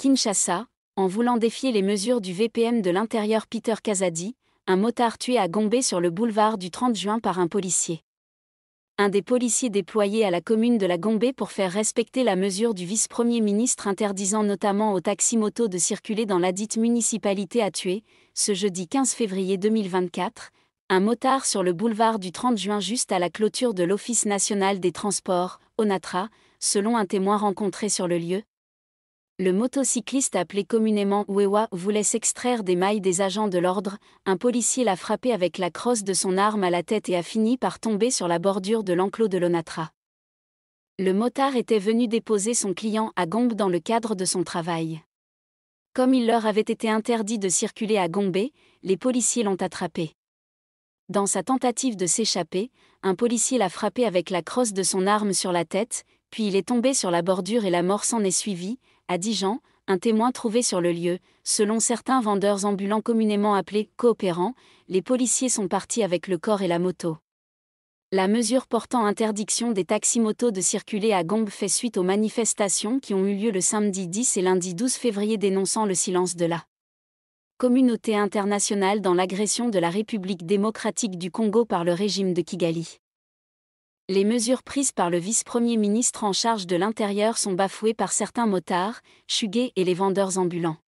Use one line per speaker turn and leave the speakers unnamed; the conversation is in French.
Kinshasa, en voulant défier les mesures du VPM de l'intérieur Peter Kazadi, un motard tué à Gombe sur le boulevard du 30 juin par un policier. Un des policiers déployés à la commune de la Gombe pour faire respecter la mesure du vice-premier ministre interdisant notamment aux taximotos de circuler dans ladite municipalité a tué, ce jeudi 15 février 2024, un motard sur le boulevard du 30 juin juste à la clôture de l'Office national des transports, ONATRA, selon un témoin rencontré sur le lieu, le motocycliste appelé communément Wewa voulait s'extraire des mailles des agents de l'ordre, un policier l'a frappé avec la crosse de son arme à la tête et a fini par tomber sur la bordure de l'enclos de l'Onatra. Le motard était venu déposer son client à Gombe dans le cadre de son travail. Comme il leur avait été interdit de circuler à Gombe, les policiers l'ont attrapé. Dans sa tentative de s'échapper, un policier l'a frappé avec la crosse de son arme sur la tête, puis il est tombé sur la bordure et la mort s'en est suivie, à Dijon, un témoin trouvé sur le lieu, selon certains vendeurs ambulants communément appelés coopérants, les policiers sont partis avec le corps et la moto. La mesure portant interdiction des taximotos de circuler à Gombe fait suite aux manifestations qui ont eu lieu le samedi 10 et lundi 12 février dénonçant le silence de la communauté internationale dans l'agression de la République démocratique du Congo par le régime de Kigali les mesures prises par le vice-premier ministre en charge de l'Intérieur sont bafouées par certains motards, chugués et les vendeurs ambulants.